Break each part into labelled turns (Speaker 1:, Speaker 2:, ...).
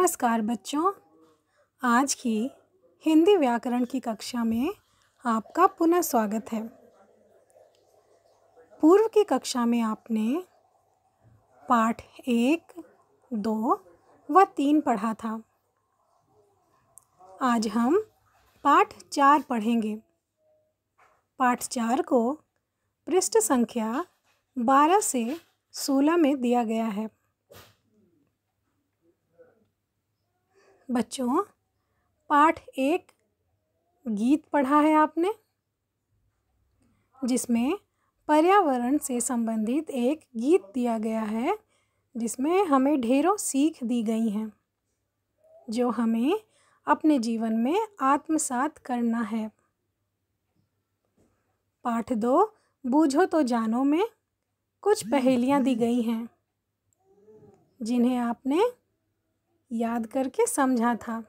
Speaker 1: नमस्कार बच्चों आज की हिंदी व्याकरण की कक्षा में आपका पुनः स्वागत है पूर्व की कक्षा में आपने पाठ एक दो व तीन पढ़ा था आज हम पाठ चार पढ़ेंगे पाठ चार को पृष्ठ संख्या बारह से सोलह में दिया गया है बच्चों पाठ एक गीत पढ़ा है आपने जिसमें पर्यावरण से संबंधित एक गीत दिया गया है जिसमें हमें ढेरों सीख दी गई हैं जो हमें अपने जीवन में आत्मसात करना है पाठ दो बूझो तो जानो में कुछ पहेलियाँ दी गई हैं जिन्हें आपने याद करके समझा था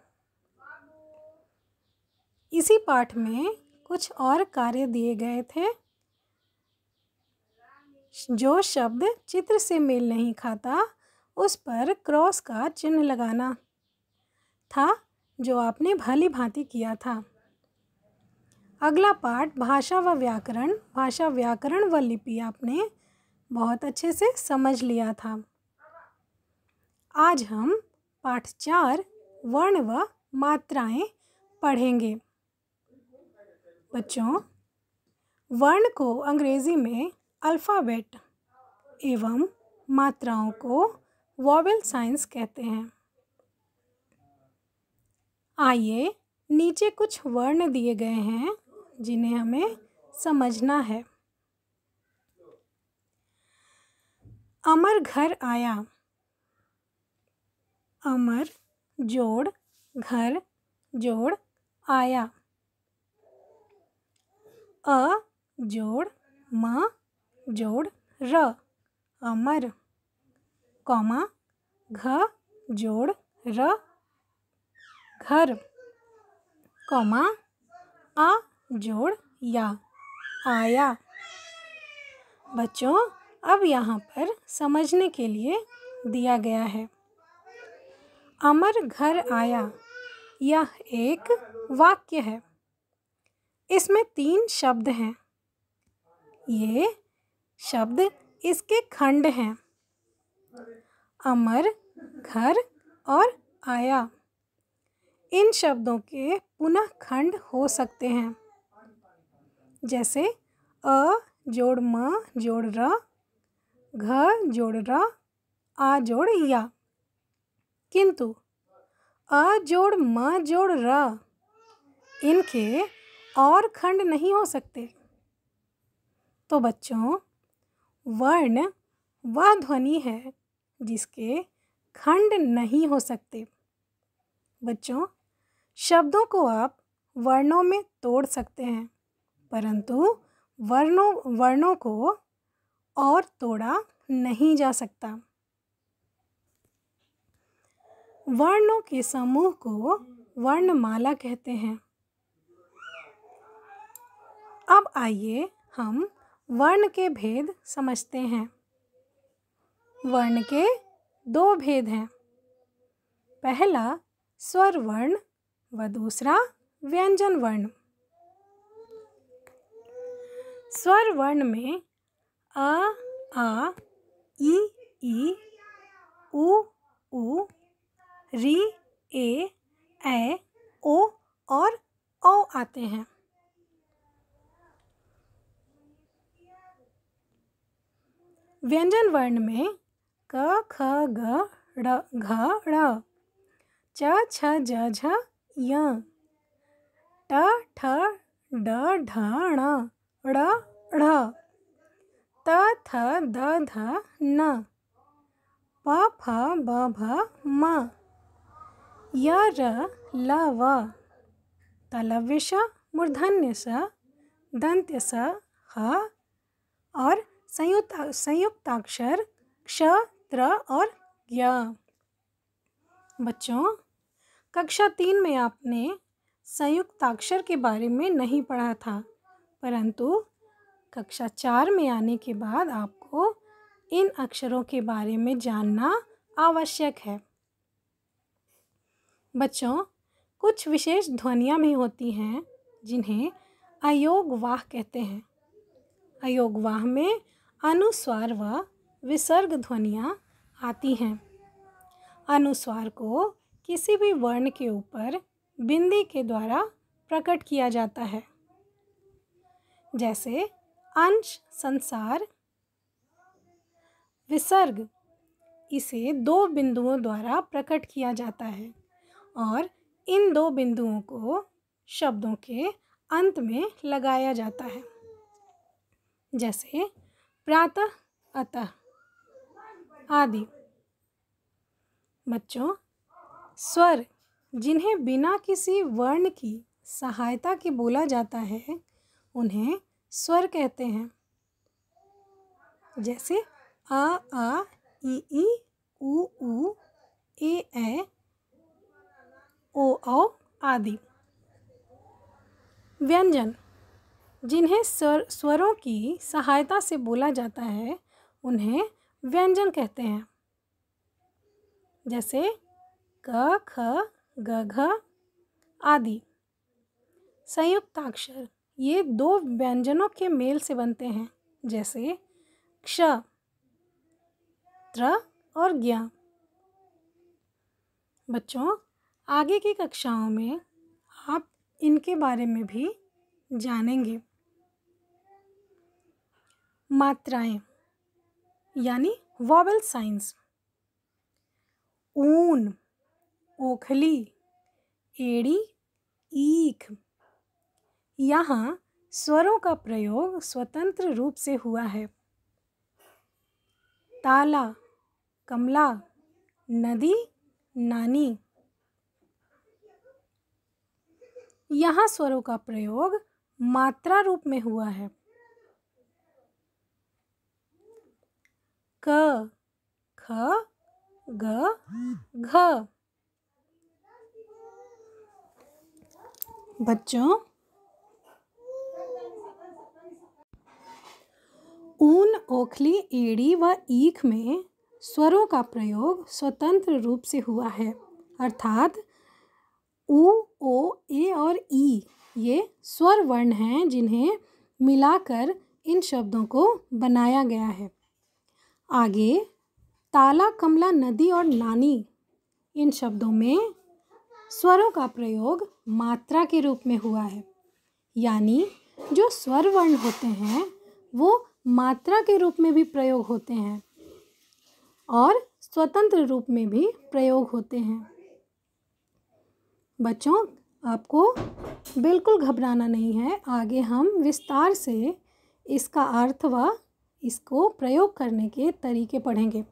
Speaker 1: इसी पाठ में कुछ और कार्य दिए गए थे जो शब्द चित्र से मेल नहीं खाता उस पर क्रॉस का चिन्ह लगाना था जो आपने भली भांति किया था अगला पाठ भाषा व व्याकरण भाषा व्याकरण व लिपि आपने बहुत अच्छे से समझ लिया था आज हम पाठ चार वर्ण व मात्राएं पढ़ेंगे बच्चों वर्ण को अंग्रेज़ी में अल्फ़ाबेट एवं मात्राओं को वॉवल साइंस कहते हैं आइए नीचे कुछ वर्ण दिए गए हैं जिन्हें हमें समझना है अमर घर आया अमर जोड़ घर जोड़ आया अ जोड़ म जोड़ र अमर कौमा घ जोड़ र घर कौमा आ जोड़ या आया बच्चों अब यहाँ पर समझने के लिए दिया गया है अमर घर आया यह एक वाक्य है इसमें तीन शब्द हैं ये शब्द इसके खंड हैं अमर घर और आया इन शब्दों के पुनः खंड हो सकते हैं जैसे अ जोड़ म जोड़ र घ जोड़ र आ जोड़ या किंतु आ जोड़ म जोड़ र इनके और खंड नहीं हो सकते तो बच्चों वर्ण वह ध्वनि है जिसके खंड नहीं हो सकते बच्चों शब्दों को आप वर्णों में तोड़ सकते हैं परंतु वर्णों वर्णों को और तोड़ा नहीं जा सकता वर्णों के समूह को वर्णमाला कहते हैं अब आइए हम वर्ण के भेद समझते हैं वर्ण के दो भेद हैं पहला स्वर वर्ण व दूसरा व्यंजन वर्ण स्वर वर्ण में अ आ, आ, ई ई उ री ए ए ओ और ओ आते हैं व्यंजन वर्ण में क ख ग ड घ ड़ च छ ज झ य ट ठ ड ढ ण ड़ ढ त थ द ध न प फ ब भ म य ल व तलव्य श मूर्धन्य स दंत्य स ह और संयुक्त संयुक्ताक्षर क्ष त्र और य बच्चों कक्षा तीन में आपने संयुक्ताक्षर के बारे में नहीं पढ़ा था परंतु कक्षा चार में आने के बाद आपको इन अक्षरों के बारे में जानना आवश्यक है बच्चों कुछ विशेष ध्वनियाँ भी होती हैं जिन्हें अयोगवाह कहते हैं अयोगवाह में अनुस्वार व विसर्ग ध्वनियाँ आती हैं अनुस्वार को किसी भी वर्ण के ऊपर बिंदी के द्वारा प्रकट किया जाता है जैसे अंश संसार विसर्ग इसे दो बिंदुओं द्वारा प्रकट किया जाता है और इन दो बिंदुओं को शब्दों के अंत में लगाया जाता है जैसे प्रातः अतः आदि बच्चों स्वर जिन्हें बिना किसी वर्ण की सहायता के बोला जाता है उन्हें स्वर कहते हैं जैसे आ आ ई ई ऊ ऊ ए ए ओ औ आदि व्यंजन जिन्हें स्वर स्वरों की सहायता से बोला जाता है उन्हें व्यंजन कहते हैं जैसे क ख ग घ आदि संयुक्ताक्षर ये दो व्यंजनों के मेल से बनते हैं जैसे क्ष त्र और ज्ञा बच्चों आगे की कक्षाओं में आप इनके बारे में भी जानेंगे मात्राएं यानी वॉबल साइंस ऊन ओखली एड़ी ईख यहाँ स्वरों का प्रयोग स्वतंत्र रूप से हुआ है ताला कमला नदी नानी यहाँ स्वरों का प्रयोग मात्रा रूप में हुआ है क ख ग घ बच्चों ऊन ओखली एड़ी व ईख में स्वरों का प्रयोग स्वतंत्र रूप से हुआ है अर्थात ऊ ओ ए और ई ये स्वर वर्ण हैं जिन्हें मिलाकर इन शब्दों को बनाया गया है आगे ताला कमला नदी और नानी इन शब्दों में स्वरों का प्रयोग मात्रा के रूप में हुआ है यानी जो स्वर वर्ण होते हैं वो मात्रा के रूप में भी प्रयोग होते हैं और स्वतंत्र रूप में भी प्रयोग होते हैं बच्चों आपको बिल्कुल घबराना नहीं है आगे हम विस्तार से इसका अर्थ व इसको प्रयोग करने के तरीके पढ़ेंगे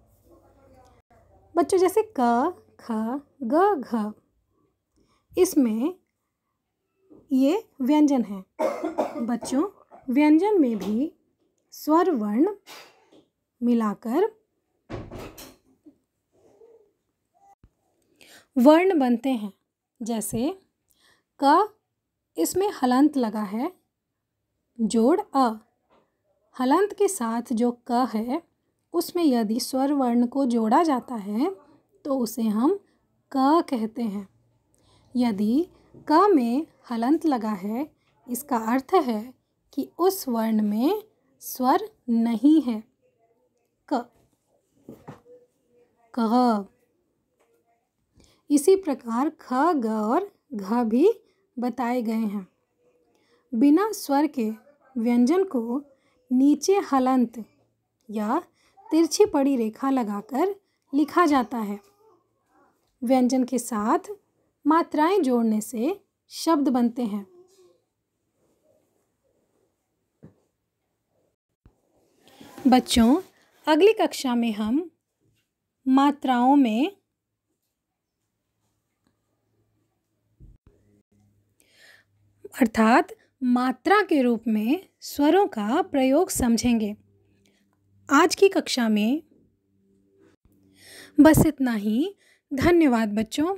Speaker 1: बच्चों जैसे क ख ग घ इसमें ये व्यंजन है बच्चों व्यंजन में भी स्वर वर्ण मिलाकर वर्ण बनते हैं जैसे क इसमें हलंत लगा है जोड़ अ हलंत के साथ जो क है उसमें यदि स्वर वर्ण को जोड़ा जाता है तो उसे हम क कहते हैं यदि क में हलंत लगा है इसका अर्थ है कि उस वर्ण में स्वर नहीं है क कह इसी प्रकार ख ग और घ भी बताए गए हैं बिना स्वर के व्यंजन को नीचे हलंत या तिरछी पड़ी रेखा लगाकर लिखा जाता है व्यंजन के साथ मात्राएं जोड़ने से शब्द बनते हैं बच्चों अगली कक्षा में हम मात्राओं में अर्थात मात्रा के रूप में स्वरों का प्रयोग समझेंगे आज की कक्षा में बस इतना ही धन्यवाद बच्चों